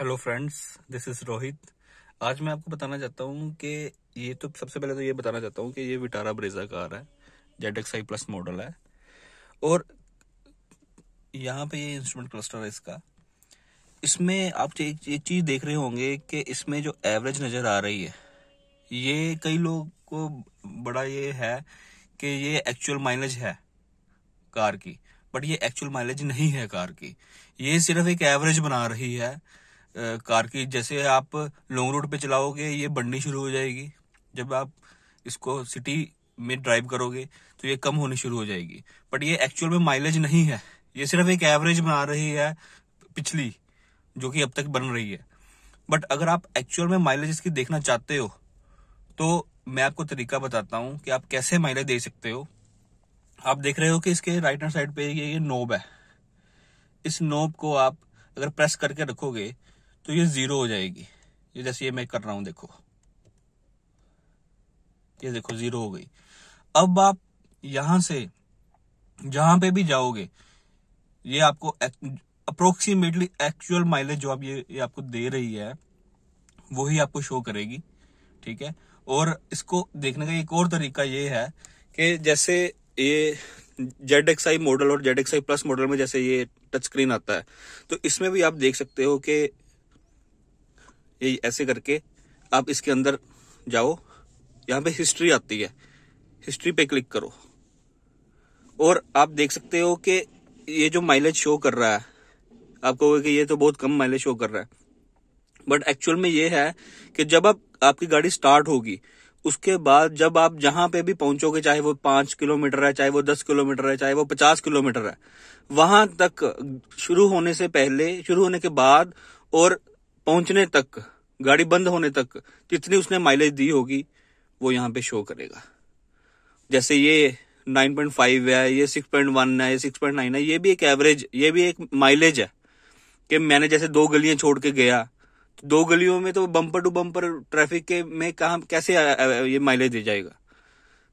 hello friends this is Rohit आज मैं आपको बताना चाहता हूँ कि ये तो सबसे पहले तो ये बताना चाहता हूँ कि ये विटारा ब्रेजा कार है Z X I plus model है और यहाँ पे ये इंस्ट्रूमेंट क्लस्टर है इसका इसमें आप एक चीज़ देख रहे होंगे कि इसमें जो एवरेज नज़र आ रही है ये कई लोग को बड़ा ये है कि ये एक्चुअल माइलेज है कार की बट ये एक्चुअल माइलेज नहीं है कार की ये सिर्फ एक एवरेज बना रही है कार की जैसे आप लॉन्ग रूट पे चलाओगे ये बढ़नी शुरू हो जाएगी जब आप इसको सिटी में ड्राइव करोगे तो ये कम होनी शुरू हो जाएगी बट ये एक्चुअल में माइलेज नहीं है ये सिर्फ एक एवरेज में आ रही है पिछली जो कि अब तक बन रही है बट अगर आप एक्चुअल में माइलेज इसकी देखना चाहते हो तो मैं आपको तरीका बताता हूं कि आप कैसे माइलेज दे सकते हो आप देख रहे हो कि इसके राइट हैंड साइड पे ये नोब है इस नोब को आप अगर प्रेस करके रखोगे तो ये ज़ीरो हो जाएगी ये जैसे ये मैं कर रहा हूं देखो ये देखो ज़ीरो हो गई अब आप यहां से जहां पे भी जाओगे ये आपको अप्रोक्सीमेटली एक्चुअल माइलेज जो आप ये, ये आपको दे रही है वो ही आपको शो करेगी ठीक है और इसको देखने का एक और तरीका ये है कि जैसे ये जेड एक्स आई मॉडल और Z X I plus model में जैसे ये टच स्क्रीन आता है तो इसमें भी आप देख सकते हो कि ये ऐसे करके आप इसके अंदर जाओ यहाँ पे हिस्ट्री आती है हिस्ट्री पे क्लिक करो और आप देख सकते हो कि ये जो माइलेज शो कर रहा है आप कहोगे कि ये तो बहुत कम माइलेज शो कर रहा है बट एक्चुअल में ये है कि जब आप आपकी गाड़ी स्टार्ट होगी उसके बाद जब आप जहां पे भी पहुंचोगे चाहे वो पांच किलोमीटर है चाहे वो दस किलोमीटर है चाहे वो पचास किलोमीटर है वहां तक शुरू होने से पहले शुरू होने के बाद और पहुंचने तक गाड़ी बंद होने तक जितनी उसने माइलेज दी होगी वो यहाँ पे शो करेगा जैसे ये 9.5 है ये 6.1 है ये 6.9 है ये भी एक एवरेज ये भी एक माइलेज है कि मैंने जैसे दो गलियां छोड़ के गया तो दो गलियों में तो बम्पर टू बम्पर ट्रैफिक के में कहा कैसे ये माइलेज दे जाएगा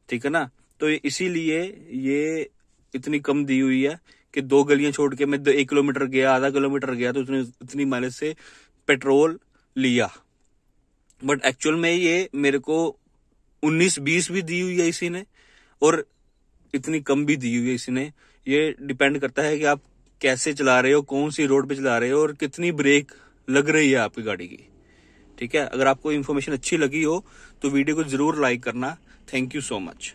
ठीक है ना तो इसीलिए ये इतनी कम दी हुई है कि दो गलियां छोड़ के मैं एक किलोमीटर गया आधा किलोमीटर गया तो उसने इतनी माइलेज से पेट्रोल लिया बट एक्चुअल में ये मेरे को उन्नीस बीस भी दी हुई है इसी ने और इतनी कम भी दी हुई है इसी ने ये डिपेंड करता है कि आप कैसे चला रहे हो कौन सी रोड पे चला रहे हो और कितनी ब्रेक लग रही है आपकी गाड़ी की ठीक है अगर आपको इन्फॉर्मेशन अच्छी लगी हो तो वीडियो को जरूर लाइक करना थैंक यू सो मच